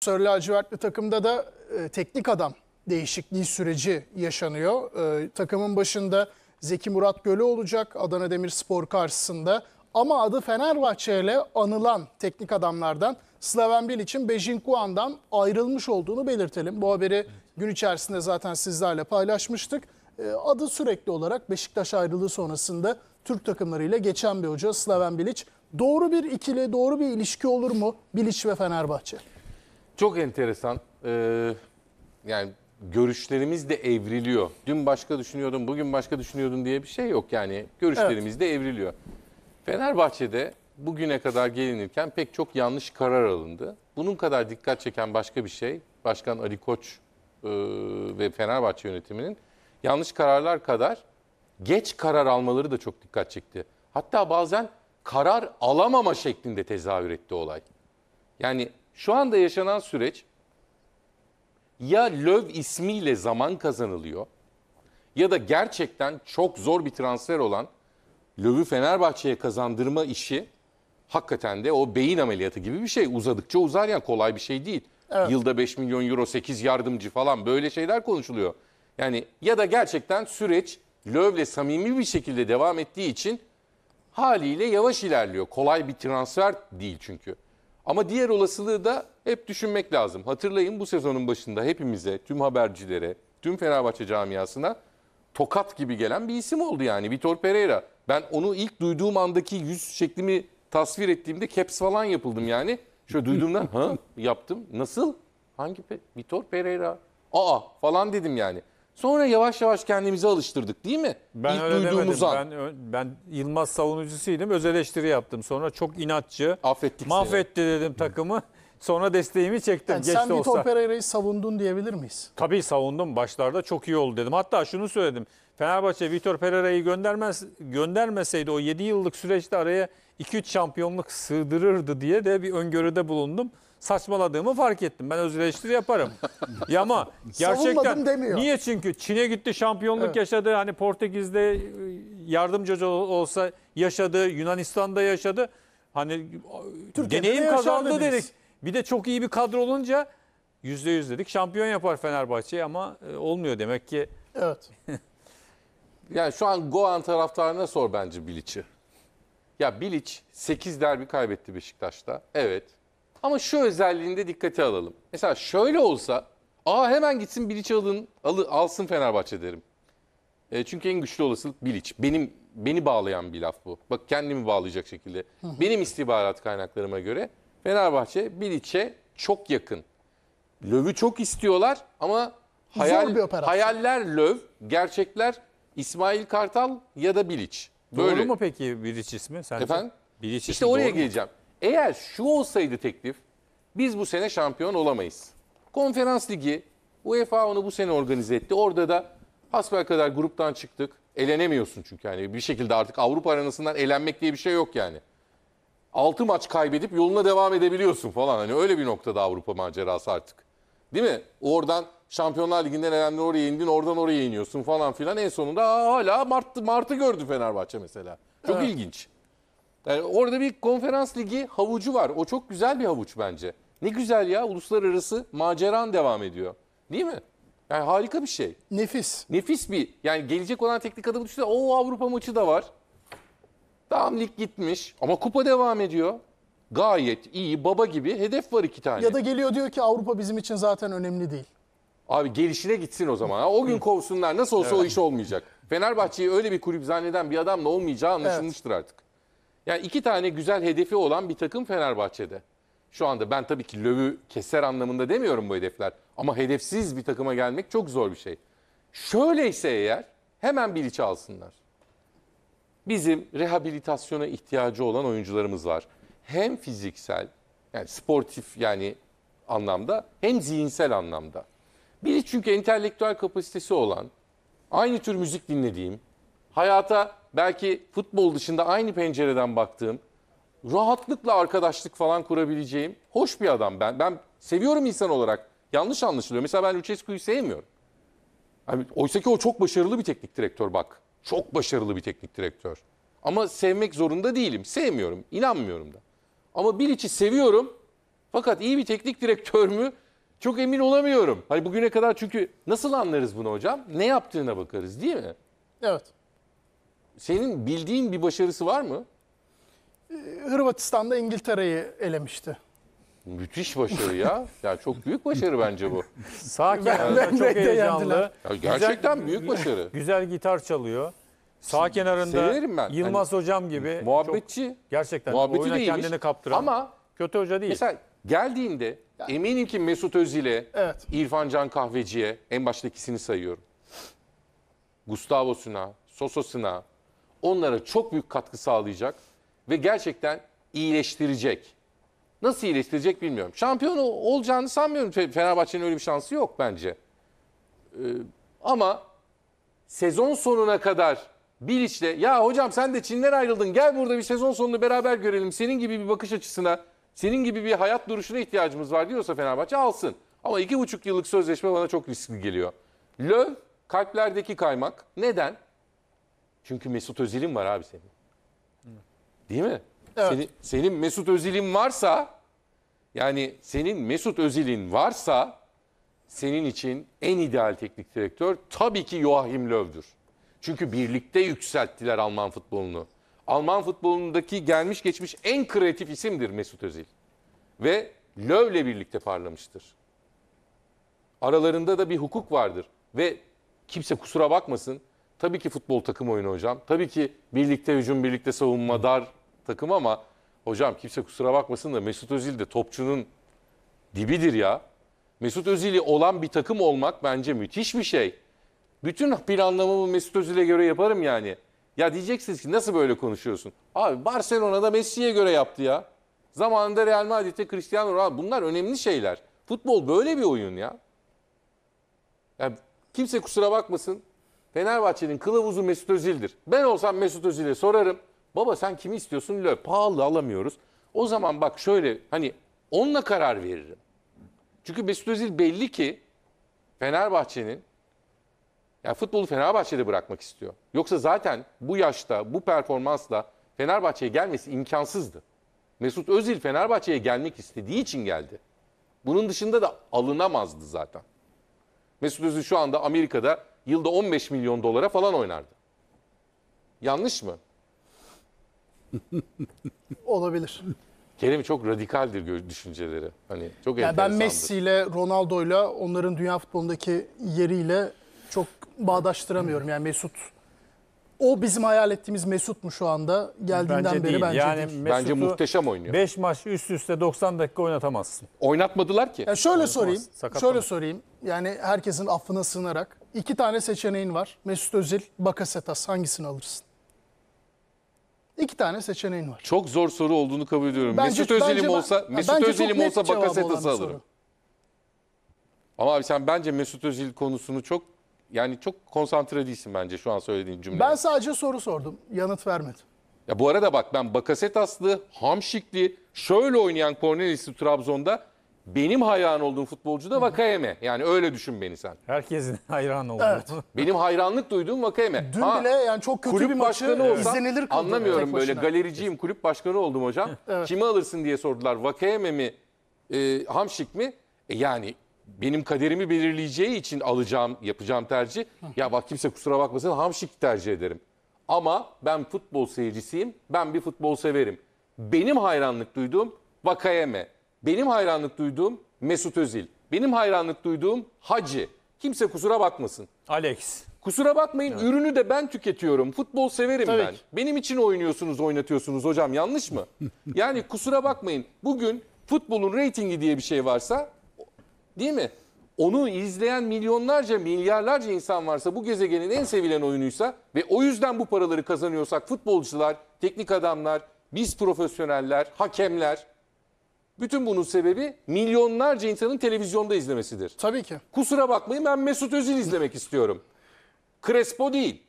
Sarı lacivertli takımda da e, teknik adam değişikliği süreci yaşanıyor. E, takımın başında Zeki Murat Gölü olacak Adana Demirspor karşısında. Ama adı Fenerbahçe ile anılan teknik adamlardan Slaven Bilic'in Beijing Bejinkuan'dan ayrılmış olduğunu belirtelim. Bu haberi evet. gün içerisinde zaten sizlerle paylaşmıştık. E, adı sürekli olarak Beşiktaş ayrılığı sonrasında Türk takımlarıyla geçen bir hoca Slaven Bilic. Doğru bir ikili, doğru bir ilişki olur mu Bilic ve Fenerbahçe? Çok enteresan. Ee, yani görüşlerimiz de evriliyor. Dün başka düşünüyordum, bugün başka düşünüyordum diye bir şey yok yani. Görüşlerimiz evet. de evriliyor. Fenerbahçe'de bugüne kadar gelinirken pek çok yanlış karar alındı. Bunun kadar dikkat çeken başka bir şey, Başkan Ali Koç e, ve Fenerbahçe yönetiminin yanlış kararlar kadar geç karar almaları da çok dikkat çekti. Hatta bazen karar alamama şeklinde tezahür etti olay. Yani şu anda yaşanan süreç ya Löw ismiyle zaman kazanılıyor ya da gerçekten çok zor bir transfer olan Löv'ü Fenerbahçe'ye kazandırma işi hakikaten de o beyin ameliyatı gibi bir şey. Uzadıkça uzar yani kolay bir şey değil. Evet. Yılda 5 milyon euro 8 yardımcı falan böyle şeyler konuşuluyor. Yani ya da gerçekten süreç Löv'le samimi bir şekilde devam ettiği için haliyle yavaş ilerliyor. Kolay bir transfer değil çünkü. Ama diğer olasılığı da hep düşünmek lazım. Hatırlayın bu sezonun başında hepimize, tüm habercilere, tüm Fenerbahçe camiasına tokat gibi gelen bir isim oldu yani Vitor Pereira. Ben onu ilk duyduğum andaki yüz şeklimi tasvir ettiğimde caps falan yapıldım yani. Şöyle duyduğumdan ha yaptım. Nasıl? Hangi pe Vitor Pereira? Aa falan dedim yani. Sonra yavaş yavaş kendimize alıştırdık değil mi? Ben İlk öyle duyduğumuz demedim. Ben, ben Yılmaz savunucusuydum. Öz eleştiri yaptım. Sonra çok inatçı. Affettik Mahvetti dedim takımı. Sonra desteğimi çektim. Yani sen de olsa. Pereira'yı savundun diyebilir miyiz? Tabii savundum. Başlarda çok iyi oldu dedim. Hatta şunu söyledim. Fenerbahçe Vitor Pereira'yı göndermez, göndermeseydi o 7 yıllık süreçte araya 2-3 şampiyonluk sığdırırdı diye de bir öngörüde bulundum saçmaladığımı fark ettim. Ben öz eleştiri yaparım. ya ama gerçekten niye çünkü Çin'e gitti şampiyonluk yaşadı. Hani Portekiz'de e, yardımcı olsa yaşadı. Yunanistan'da yaşadı. Hani e, Türkiye'de deneyim yaşandı kazandı dedik. Bir de çok iyi bir kadro olunca yüzde yüz dedik. Şampiyon yapar Fenerbahçe ama e, olmuyor demek ki. Evet. Yani şu an Goan taraftarına sor bence Bilic'i. Ya Bilic 8 derbi kaybetti Beşiktaş'ta. Evet. Ama şu özelliğinde dikkate alalım. Mesela şöyle olsa, aa hemen gitsin Bilic alın, alı alsın Fenerbahçe derim. E, çünkü en güçlü olasılık Bilic. Benim beni bağlayan bir laf bu. Bak kendimi bağlayacak şekilde. Benim istihbarat kaynaklarıma göre Fenerbahçe Bilic'e çok yakın. Löv'ü çok istiyorlar ama hayal, hayaller Löv, gerçekler İsmail Kartal ya da Bilic. Böyle. Doğru mu peki Bilic ismi sence? Efendim? Bilic ismi işte oraya mu? geleceğim. Eğer şu olsaydı teklif biz bu sene şampiyon olamayız. Konferans ligi UEFA onu bu sene organize etti. Orada da hasbel kadar gruptan çıktık. Elenemiyorsun çünkü yani bir şekilde artık Avrupa arenasından elenmek diye bir şey yok yani. 6 maç kaybedip yoluna devam edebiliyorsun falan. Hani öyle bir noktada Avrupa macerası artık. Değil mi? Oradan Şampiyonlar Ligi'nden elendin oraya indin oradan oraya iniyorsun falan filan. En sonunda hala Mart, Mart'ı gördü Fenerbahçe mesela. Çok evet. ilginç. Yani orada bir konferans ligi havucu var. O çok güzel bir havuç bence. Ne güzel ya uluslararası maceran devam ediyor. Değil mi? Yani harika bir şey. Nefis. Nefis bir. Yani gelecek olan teknik adamı düşünsene. O Avrupa maçı da var. Tamam lig gitmiş ama kupa devam ediyor. Gayet iyi baba gibi hedef var iki tane. Ya da geliyor diyor ki Avrupa bizim için zaten önemli değil. Abi gelişine gitsin o zaman. O gün kovsunlar nasıl olsa evet. o iş olmayacak. Fenerbahçe'yi öyle bir kulüp zanneden bir adamla olmayacağı anlaşılmıştır evet. artık. Yani iki tane güzel hedefi olan bir takım Fenerbahçe'de. Şu anda ben tabii ki lövü keser anlamında demiyorum bu hedefler. Ama hedefsiz bir takıma gelmek çok zor bir şey. Şöyleyse eğer hemen Bilic'i alsınlar. Bizim rehabilitasyona ihtiyacı olan oyuncularımız var. Hem fiziksel yani sportif yani anlamda hem zihinsel anlamda. Biri çünkü entelektüel kapasitesi olan, aynı tür müzik dinlediğim, hayata belki futbol dışında aynı pencereden baktığım, rahatlıkla arkadaşlık falan kurabileceğim hoş bir adam ben. Ben seviyorum insan olarak. Yanlış anlaşılıyor. Mesela ben Lucescu'yu sevmiyorum. Yani Oysa ki o çok başarılı bir teknik direktör bak. Çok başarılı bir teknik direktör. Ama sevmek zorunda değilim. Sevmiyorum. inanmıyorum da. Ama Bilic'i seviyorum. Fakat iyi bir teknik direktör mü? Çok emin olamıyorum. Hani bugüne kadar çünkü nasıl anlarız bunu hocam? Ne yaptığına bakarız değil mi? Evet. Senin bildiğin bir başarısı var mı? Ee, Hırvatistan'da İngiltere'yi elemişti. Müthiş başarı ya. yani çok büyük başarı bence bu. Sakin, ben, ben çok heyecanlı. Ya gerçekten güzel, büyük başarı. Güzel gitar çalıyor. Sağ kenarında Severim ben. Yılmaz hani, Hocam gibi. Muhabbetçi. Çok, gerçekten muhabbeti oyuna değilmiş. kendini kaptıran. Ama kötü hoca değil. Mesela geldiğinde yani. eminim ki Mesut Özil'e, evet. İrfan Can Kahveci'ye en baştakisini sayıyorum. Gustavo'suna, Sosos'una, onlara çok büyük katkı sağlayacak ve gerçekten iyileştirecek. Nasıl iyileştirecek bilmiyorum. Şampiyon olacağını sanmıyorum. Fenerbahçe'nin öyle bir şansı yok bence. Ee, ama sezon sonuna kadar Bilic'le ya hocam sen de Çinler ayrıldın gel burada bir sezon sonunu beraber görelim. Senin gibi bir bakış açısına, senin gibi bir hayat duruşuna ihtiyacımız var diyorsa Fenerbahçe alsın. Ama iki buçuk yıllık sözleşme bana çok riskli geliyor. Löw kalplerdeki kaymak. Neden? Çünkü Mesut Özil'in var abi senin. Değil mi? Evet. Senin, senin Mesut Özil'in varsa yani senin Mesut Özil'in varsa senin için en ideal teknik direktör tabii ki Joachim Löw'dür. Çünkü birlikte yükselttiler Alman futbolunu. Alman futbolundaki gelmiş geçmiş en kreatif isimdir Mesut Özil. Ve Löw'le birlikte parlamıştır. Aralarında da bir hukuk vardır ve kimse kusura bakmasın Tabii ki futbol takım oyunu hocam. Tabii ki birlikte hücum, birlikte savunma dar takım ama hocam kimse kusura bakmasın da Mesut Özil de topçunun dibidir ya. Mesut Özil'i olan bir takım olmak bence müthiş bir şey. Bütün planlamamı Mesut Özil'e göre yaparım yani. Ya diyeceksiniz ki nasıl böyle konuşuyorsun? Abi Barcelona'da Messi'ye göre yaptı ya. Zamanında Real Madrid'de Cristiano Ronaldo bunlar önemli şeyler. Futbol böyle bir oyun ya. Yani kimse kusura bakmasın. Fenerbahçe'nin kılavuzu Mesut Özil'dir. Ben olsam Mesut Özil'e sorarım. Baba sen kimi istiyorsun? Lö, pahalı alamıyoruz. O zaman bak şöyle hani onunla karar veririm. Çünkü Mesut Özil belli ki Fenerbahçe'nin yani futbolu Fenerbahçe'de bırakmak istiyor. Yoksa zaten bu yaşta, bu performansla Fenerbahçe'ye gelmesi imkansızdı. Mesut Özil Fenerbahçe'ye gelmek istediği için geldi. Bunun dışında da alınamazdı zaten. Mesut Özil şu anda Amerika'da yılda 15 milyon dolara falan oynardı. Yanlış mı? Olabilir. Kerim çok radikaldir düşünceleri. Hani çok yani ben Messi ile Ronaldo ile onların dünya futbolundaki yeriyle çok bağdaştıramıyorum. Yani Mesut o bizim hayal ettiğimiz Mesut mu şu anda? Geldiğinden bence beri değil. bence yani değil. bence muhteşem oynuyor. 5 maç üst üste 90 dakika oynatamazsın. Oynatmadılar ki. Ya şöyle sorayım. Şöyle sorayım. Yani herkesin affına sığınarak İki tane seçeneğin var. Mesut Özil, Bakasetas hangisini alırsın? İki tane seçeneğin var. Çok zor soru olduğunu kabul ediyorum. Bence, Mesut Özil'im olsa, Mesut Özil'im olsa Bakasetas'ı alırım. Ama abi sen bence Mesut Özil konusunu çok yani çok konsantre değilsin bence şu an söylediğin cümle. Ben sadece soru sordum. Yanıt vermedim. Ya bu arada bak ben Bakasetaslı, Hamşikli, şöyle oynayan Cornelis'i Trabzon'da benim hayran olduğum futbolcu da Vakayeme. Yani öyle düşün beni sen. Herkesin hayran olduğu. Evet. Benim hayranlık duyduğum Vakayeme. Dün bile yani çok kötü kulüp bir maçı başkanı olsam, izlenilir Anlamıyorum böyle galericiyim kulüp başkanı oldum hocam. evet. Kimi alırsın diye sordular. Vakayeme mi? E, Hamşik mi? E, yani benim kaderimi belirleyeceği için alacağım, yapacağım tercih. ya bak kimse kusura bakmasın Hamşik tercih ederim. Ama ben futbol seyircisiyim. Ben bir futbol severim. Benim hayranlık duyduğum Vakayeme. Benim hayranlık duyduğum Mesut Özil. Benim hayranlık duyduğum Hacı. Kimse kusura bakmasın. Alex. Kusura bakmayın evet. ürünü de ben tüketiyorum. Futbol severim Tabii ben. Ki. Benim için oynuyorsunuz, oynatıyorsunuz hocam yanlış mı? yani kusura bakmayın. Bugün futbolun reytingi diye bir şey varsa değil mi? Onu izleyen milyonlarca, milyarlarca insan varsa bu gezegenin en sevilen oyunuysa ve o yüzden bu paraları kazanıyorsak futbolcular, teknik adamlar, biz profesyoneller, hakemler bütün bunun sebebi milyonlarca insanın televizyonda izlemesidir. Tabii ki. Kusura bakmayın ben Mesut Özil izlemek istiyorum. Crespo değil.